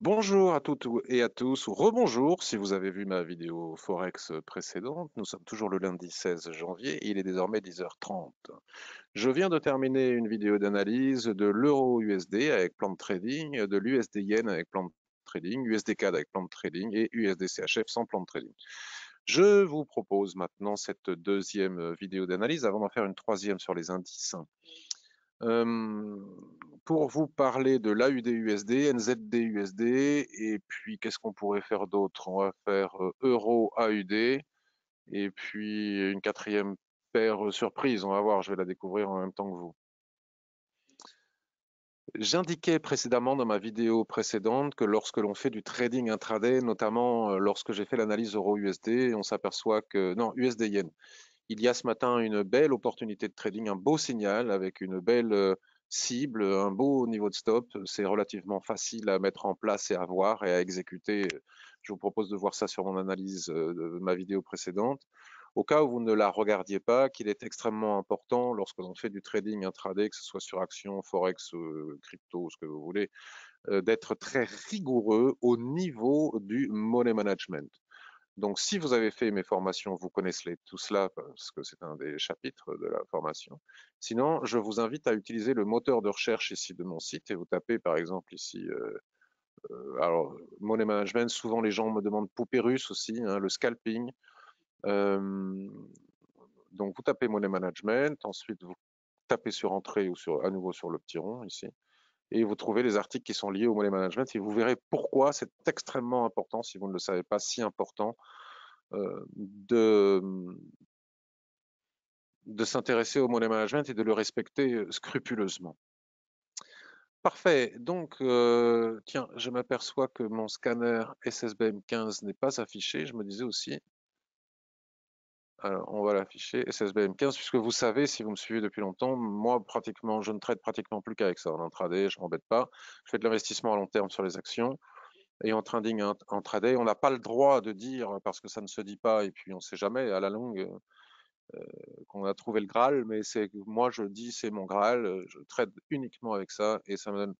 Bonjour à toutes et à tous, ou rebonjour si vous avez vu ma vidéo Forex euh, précédente. Nous sommes toujours le lundi 16 janvier, il est désormais 10h30. Je viens de terminer une vidéo d'analyse de l'euro-USD avec plan de trading, de l'USD-Yen avec plan de trading, USD-CAD avec plan de trading et USD-CHF sans plan de trading. Je vous propose maintenant cette deuxième euh, vidéo d'analyse avant d'en faire une troisième sur les indices pour vous parler de l'AUD l'AUDUSD, NZDUSD, et puis qu'est-ce qu'on pourrait faire d'autre On va faire euh, Euro AUD, et puis une quatrième paire euh, surprise, on va voir, je vais la découvrir en même temps que vous. J'indiquais précédemment dans ma vidéo précédente que lorsque l'on fait du trading intraday, notamment euh, lorsque j'ai fait l'analyse euro-USD, on s'aperçoit que, non, USD-Yen, il y a ce matin une belle opportunité de trading, un beau signal avec une belle euh, cible, un beau niveau de stop. C'est relativement facile à mettre en place et à voir et à exécuter. Je vous propose de voir ça sur mon analyse euh, de ma vidéo précédente. Au cas où vous ne la regardiez pas, qu'il est extrêmement important lorsque l'on fait du trading intraday, que ce soit sur action, forex, euh, crypto, ce que vous voulez, d'être très rigoureux au niveau du money management. Donc, si vous avez fait mes formations, vous connaissez tout cela parce que c'est un des chapitres de la formation. Sinon, je vous invite à utiliser le moteur de recherche ici de mon site et vous tapez par exemple ici, euh, euh alors money management. Souvent, les gens me demandent poupée russe aussi, hein, le scalping. Euh, donc, vous tapez money management. Ensuite, vous tapez sur entrée ou sur à nouveau sur le petit rond ici et vous trouvez les articles qui sont liés au money management et vous verrez pourquoi c'est extrêmement important, si vous ne le savez pas, si important euh, de, de s'intéresser au money management et de le respecter euh, scrupuleusement. Parfait. Donc, euh, tiens, je m'aperçois que mon scanner SSBM15 n'est pas affiché. Je me disais aussi, euh, on va l'afficher SSBM15, puisque vous savez, si vous me suivez depuis longtemps, moi, pratiquement, je ne traite pratiquement plus qu'avec ça. En intraday, je ne m'embête pas. Je fais de l'investissement à long terme sur les actions. Et en trading intraday, on n'a pas le droit de dire, parce que ça ne se dit pas, et puis on ne sait jamais, à la longue, euh, qu'on a trouvé le Graal, mais c'est moi, je dis, c'est mon Graal, je traite uniquement avec ça, et ça me donne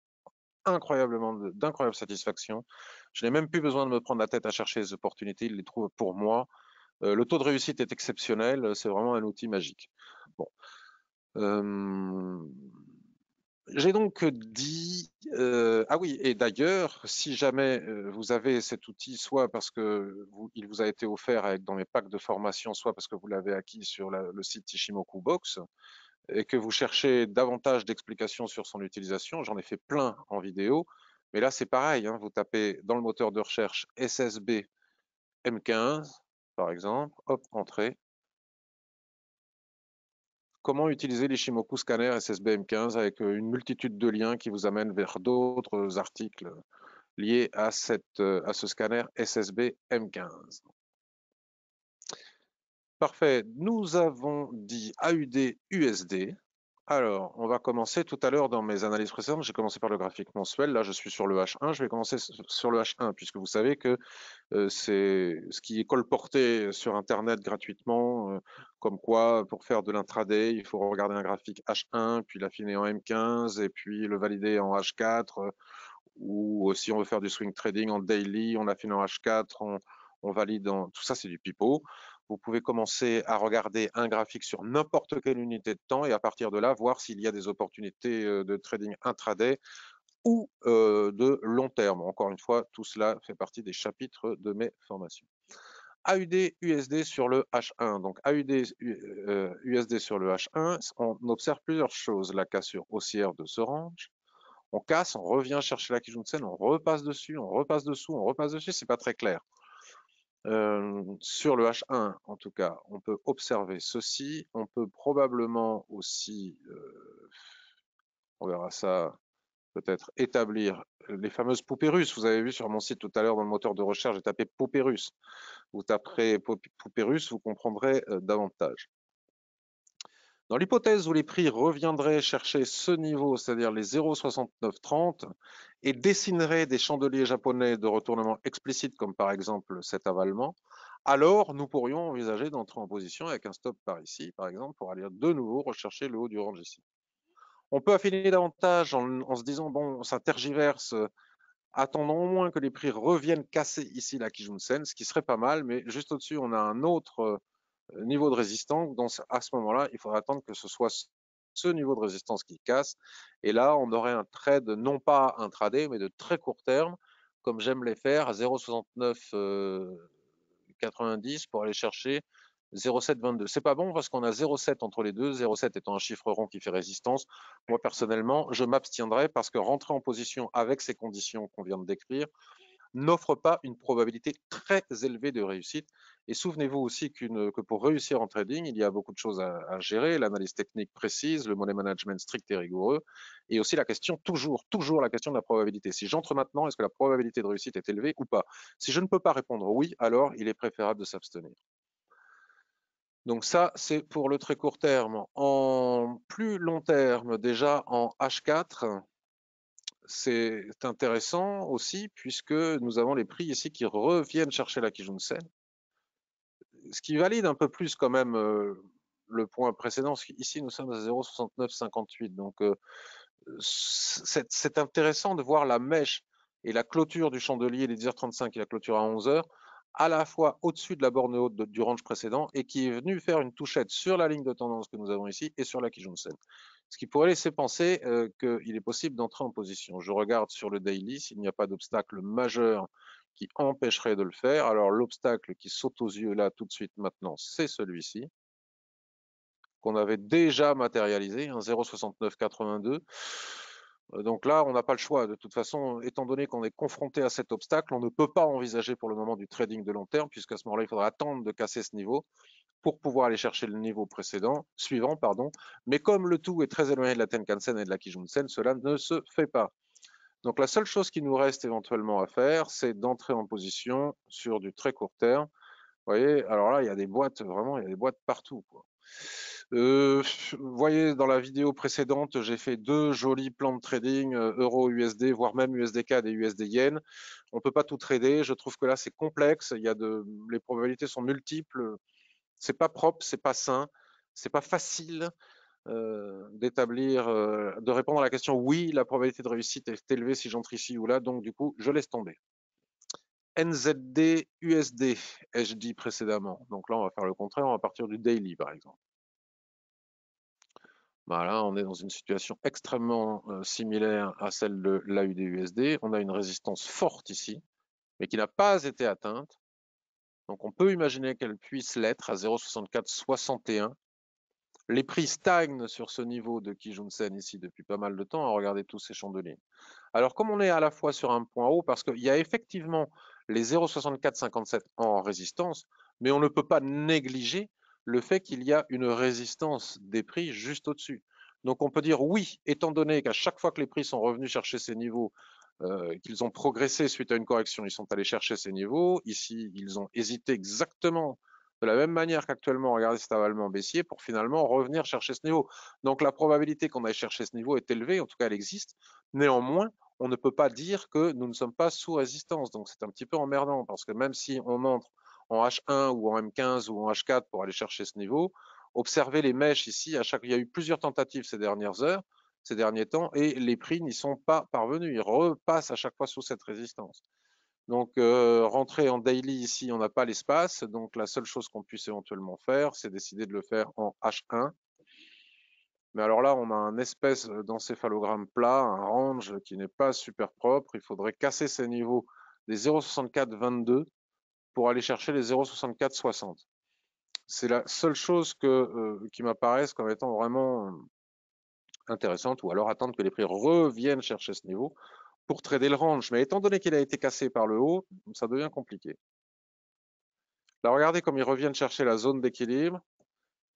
incroyablement d'incroyable satisfaction. Je n'ai même plus besoin de me prendre la tête à chercher les opportunités, il les trouve pour moi. Euh, le taux de réussite est exceptionnel, euh, c'est vraiment un outil magique. Bon. J'ai donc dit, euh, ah oui, et d'ailleurs, si jamais vous avez cet outil, soit parce que vous, il vous a été offert avec, dans mes packs de formation, soit parce que vous l'avez acquis sur le site Ishimoku Box, et que vous cherchez davantage d'explications sur son utilisation, j'en ai fait plein en vidéo, mais là c'est pareil, hein, vous tapez dans le moteur de recherche SSB M15, par exemple, hop, entrée. Comment utiliser l'Ishimoku Scanner SSBM15 avec euh, une multitude de liens qui vous amènent vers d'autres articles liés à, cette, euh, à ce scanner SSBM15. Parfait, nous avons dit AUD USD. Alors, on va commencer tout à l'heure dans mes analyses précédentes. J'ai commencé par le graphique mensuel. Là, je suis sur le H1. Je vais commencer sur le H1 puisque vous savez que euh, c'est ce qui est colporté sur Internet gratuitement, euh, comme quoi pour faire de l'intraday, il faut regarder un graphique H1, puis l'affiner en M15 et puis le valider en H4. Euh, ou si on veut faire du swing trading en daily, on l'affine en H4, on, valide en... Tout ça, c'est du pipeau. Vous pouvez commencer à regarder un graphique sur n'importe quelle unité de temps et à partir de là, voir s'il y a des opportunités euh, de trading intraday ou euh, de long terme. Encore une fois, tout cela fait partie des chapitres de mes formations. AUD USD sur le H1. Donc AUD USD euh, sur le H1, on observe plusieurs choses. La cassure haussière de ce range. On casse, on revient chercher la Kijunsen, on repasse dessus, on repasse dessous, on repasse dessus, c'est pas très clair sur le H1, en tout cas, on peut observer ceci. On peut probablement aussi, on verra ça peut-être, établir les fameuses poupées Vous avez vu sur mon site tout à l'heure dans le moteur de recherche, j'ai tapé poupées russes. Vous taperez poupées vous comprendrez davantage. Dans l'hypothèse où les prix reviendraient chercher ce niveau, c'est-à-dire les 0,6930, et dessineraient des chandeliers japonais de retournement explicite, comme par exemple cet avalement, alors nous pourrions envisager d'entrer en position avec un stop par ici, par exemple, pour aller de nouveau rechercher le haut du range ici. On peut affiner davantage en, se disant, bon, ça tergiverse, attendons au moins que les prix reviennent casser ici la Kijunsen, ce qui serait pas mal, mais juste au-dessus, on a un autre euh, niveau de résistance. Donc à ce moment-là, il faudra attendre que ce soit ce niveau de résistance qui casse. Et là, on aurait un trade non pas intraday, mais de très court terme, comme j'aime les faire, à 0,6990 euh, pour aller chercher 0,722. C'est pas bon parce qu'on a 0,7 entre les deux, 0,7 étant un chiffre rond qui fait résistance. Moi, personnellement, je m'abstiendrai parce que rentrer en position avec ces conditions qu'on vient de décrire n'offre pas une probabilité très élevée de réussite. Et souvenez-vous aussi que pour réussir en trading, il y a beaucoup de choses à, à gérer, l'analyse technique précise, le money management strict et rigoureux, et aussi la question, toujours, toujours la question de la probabilité. Si j'entre maintenant, est-ce que la probabilité de réussite est élevée ou pas Si je ne peux pas répondre oui, alors il est préférable de s'abstenir. Donc ça, c'est pour le très court terme. En plus long terme, déjà en H4, c'est intéressant aussi puisque nous avons les prix ici qui reviennent chercher la Sen ce qui valide un peu plus quand même le point précédent, parce qu'ici nous sommes à 0,6958. Donc c'est intéressant de voir la mèche et la clôture du chandelier, les 10h35 et la clôture à 11h, à la fois au-dessus de la borne haute du range précédent et qui est venu faire une touchette sur la ligne de tendance que nous avons ici et sur la Kijunsen. Ce qui pourrait laisser penser qu'il est possible d'entrer en position. Je regarde sur le daily s'il n'y a pas d'obstacle majeur qui empêcherait de le faire. Alors l'obstacle qui saute aux yeux là tout de suite maintenant, c'est celui-ci qu'on avait déjà matérialisé, un 0,6982. Euh, donc là, on n'a pas le choix. De toute façon, étant donné qu'on est confronté à cet obstacle, on ne peut pas envisager pour le moment du trading de long terme, puisqu'à ce moment-là, il faudra attendre de casser ce niveau pour pouvoir aller chercher le niveau précédent, suivant. pardon. Mais comme le tout est très éloigné de la Tenkan-sen et de la Kijun-sen, cela ne se fait pas. Donc la seule chose qui nous reste éventuellement à faire, c'est d'entrer en position sur du très court terme. Vous voyez, alors là, il y a des boîtes, vraiment, il y a des boîtes partout. Euh, vous voyez, dans la vidéo précédente, j'ai fait deux jolis plans de trading, euh, euro-USD, voire même USD-CAD et USD-Yen. On ne peut pas tout trader. Je trouve que là, c'est complexe. Il y a de, les probabilités sont multiples. C'est pas propre, c'est pas sain, c'est pas facile. Euh, d'établir, euh, de répondre à la question oui, la probabilité de réussite est élevée si j'entre ici ou là, donc du coup, je laisse tomber. NZD, USD, ai-je dit précédemment. Donc là, on va faire le contraire, on va partir du daily, par exemple. Voilà, bah on est dans une situation extrêmement euh, similaire à celle de l'AUD-USD. On a une résistance forte ici, mais qui n'a pas été atteinte. Donc on peut imaginer qu'elle puisse l'être à 0,6461 les prix stagnent sur ce niveau de Sen ici depuis pas mal de temps. Regardez tous ces chandeliers. Alors, comme on est à la fois sur un point haut, parce qu'il y a effectivement les 0,6457 en résistance, mais on ne peut pas négliger le fait qu'il y a une résistance des prix juste au-dessus. Donc, on peut dire oui, étant donné qu'à chaque fois que les prix sont revenus chercher ces niveaux, euh, qu'ils ont progressé suite à une correction, ils sont allés chercher ces niveaux. Ici, ils ont hésité exactement de la même manière qu'actuellement, regardez cet avalement baissier pour finalement revenir chercher ce niveau. Donc la probabilité qu'on aille chercher ce niveau est élevée, en tout cas elle existe. Néanmoins, on ne peut pas dire que nous ne sommes pas sous résistance. Donc c'est un petit peu emmerdant parce que même si on entre en H1 ou en M15 ou en H4 pour aller chercher ce niveau, observez les mèches ici. chaque... Il y a eu plusieurs tentatives ces dernières heures, ces derniers temps, et les prix n'y sont pas parvenus. Ils repassent à chaque fois sous cette résistance. Donc, euh, rentrer en daily ici, on n'a pas l'espace. Donc, la seule chose qu'on puisse éventuellement faire, c'est décider de le faire en H1. Mais alors là, on a un espèce d'encéphalogramme plat, un range qui n'est pas super propre. Il faudrait casser ces niveaux des 0,6422 pour aller chercher les 0,6460. C'est la seule chose euh, qui m'apparaisse comme étant vraiment intéressante, ou alors attendre que les prix reviennent chercher ce niveau pour trader le range. Mais étant donné qu'il a été cassé par le haut, ça devient compliqué. Là, regardez comme ils reviennent chercher la zone d'équilibre.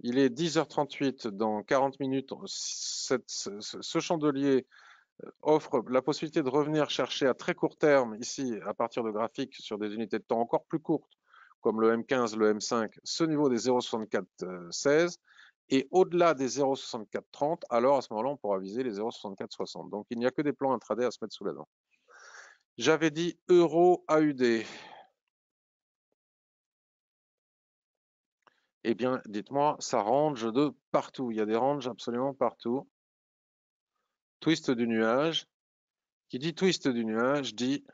Il est 10h38 dans 40 minutes. ce, ce, chandelier euh, offre la possibilité de revenir chercher à très court terme, ici, à partir de graphiques sur des unités de temps encore plus courtes, comme le M15, le M5, ce niveau des 0,7416. Et au-delà des 0,6430, alors à ce moment-là, on pourra viser les 0,6460. Donc il n'y a que des plans intraday à se mettre sous la dent. J'avais dit euro AUD. Eh bien, dites-moi, ça range de partout. Il y a des ranges absolument partout. Twist du nuage. Qui dit twist du nuage dit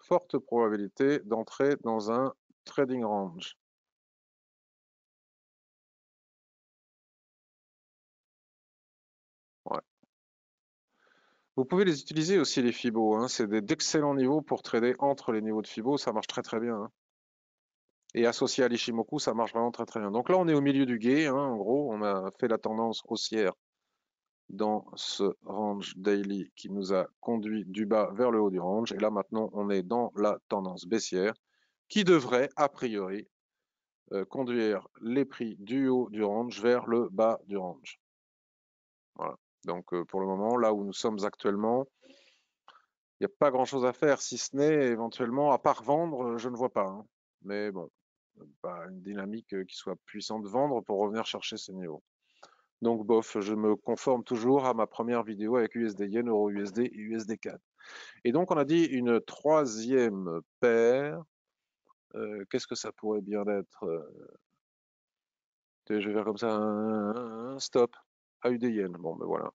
forte probabilité d'entrer dans un trading range. Vous pouvez les utiliser aussi, les FIBO. Hein. C'est d'excellents niveaux pour trader entre les niveaux de FIBO. Ça marche très très bien. Hein. Et associé à l'Ishimoku, ça marche vraiment très très bien. Donc là, on est au milieu du guet. Hein, en gros, on a fait la tendance haussière dans ce range daily qui nous a conduit du bas vers le haut du range. Et là, maintenant, on est dans la tendance baissière qui devrait, a priori, euh, conduire les prix du haut du range vers le bas du range. Voilà. Donc euh, pour le moment, là où nous sommes actuellement, il n'y a pas grand-chose à faire, si ce n'est éventuellement, à part vendre, euh, je ne vois pas. Hein. Mais bon, pas une dynamique euh, qui soit puissante vendre pour revenir chercher ce niveau. Donc bof, je me conforme toujours à ma première vidéo avec USD Yen, Euro USD et USD 4 Et donc on a dit une troisième paire. Qu'est-ce que ça pourrait bien être Je vais faire comme ça. un Stop. Ah, des Bon, ben voilà.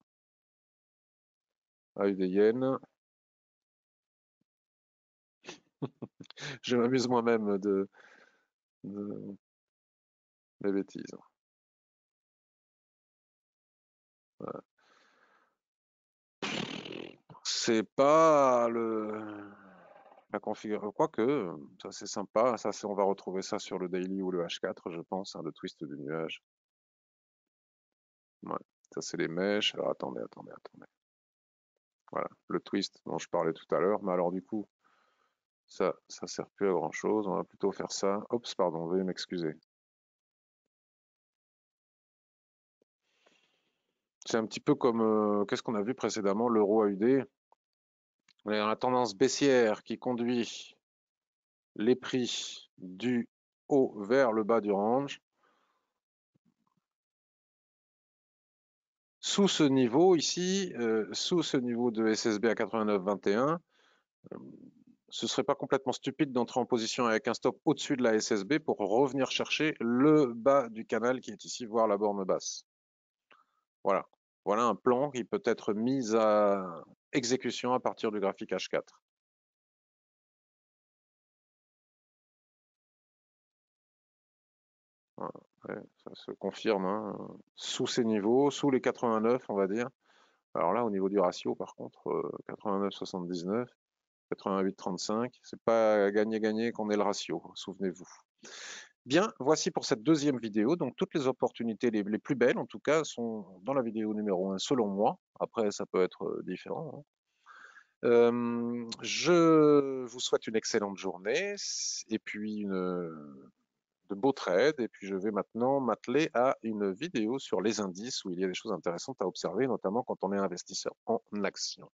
Ah, des Yen. Je m'amuse moi-même de, de mes bêtises. C'est pas le la configuration. Quoique, ça c'est sympa. Ça, on va retrouver ça sur le daily ou le H4, je pense, hein, le twist du nuage. Ouais. Ça, c'est les mèches. Alors, attendez, attendez, attendez. Voilà, le twist dont je parlais tout à l'heure. Mais alors, du coup, ça, ne sert plus à grand chose. On va plutôt faire ça. Oups, pardon, veuillez m'excuser. C'est un petit peu comme, euh, qu'est-ce qu'on a vu précédemment, l'euro AUD. On a la tendance baissière qui conduit les prix du haut vers le bas du range. sous ce niveau ici, euh, sous ce niveau de SSB à 89,21, ce euh, ce serait pas complètement stupide d'entrer en position avec un stop au-dessus de la SSB pour revenir chercher le bas du canal qui est ici, voire la borne basse. Voilà. Voilà un plan qui peut être mis à exécution à partir du graphique H4. ça se confirme, hein, sous ces niveaux, sous les 89, on va dire. Alors là, au niveau du ratio, par contre, 89-79, euh, 88-35, c'est pas gagner, gagné qu'on ait le ratio, hein, souvenez-vous. Bien, voici pour cette deuxième vidéo. Donc, toutes les opportunités les, plus belles, en tout cas, sont dans la vidéo numéro 1, selon moi. Après, ça peut être euh, différent. Hein. Euh, je vous souhaite une excellente journée et puis une, de beaux trades. Et puis, je vais maintenant m'atteler à une vidéo sur les indices où il y a des choses intéressantes à observer, notamment quand on est investisseur en action.